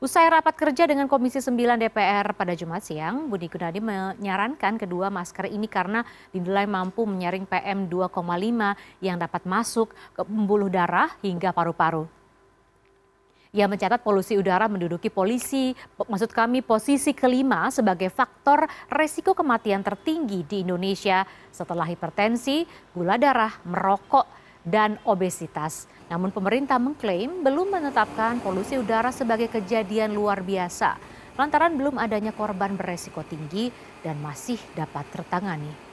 Usai rapat kerja dengan Komisi 9 DPR pada Jumat siang, Budi Gunadi menyarankan kedua masker ini karena dinilai mampu menyaring PM 2,5 yang dapat masuk ke pembuluh darah hingga paru-paru. Ia mencatat polusi udara menduduki polisi, maksud kami posisi kelima sebagai faktor resiko kematian tertinggi di Indonesia setelah hipertensi, gula darah, merokok, dan obesitas. Namun pemerintah mengklaim belum menetapkan polusi udara sebagai kejadian luar biasa lantaran belum adanya korban beresiko tinggi dan masih dapat tertangani.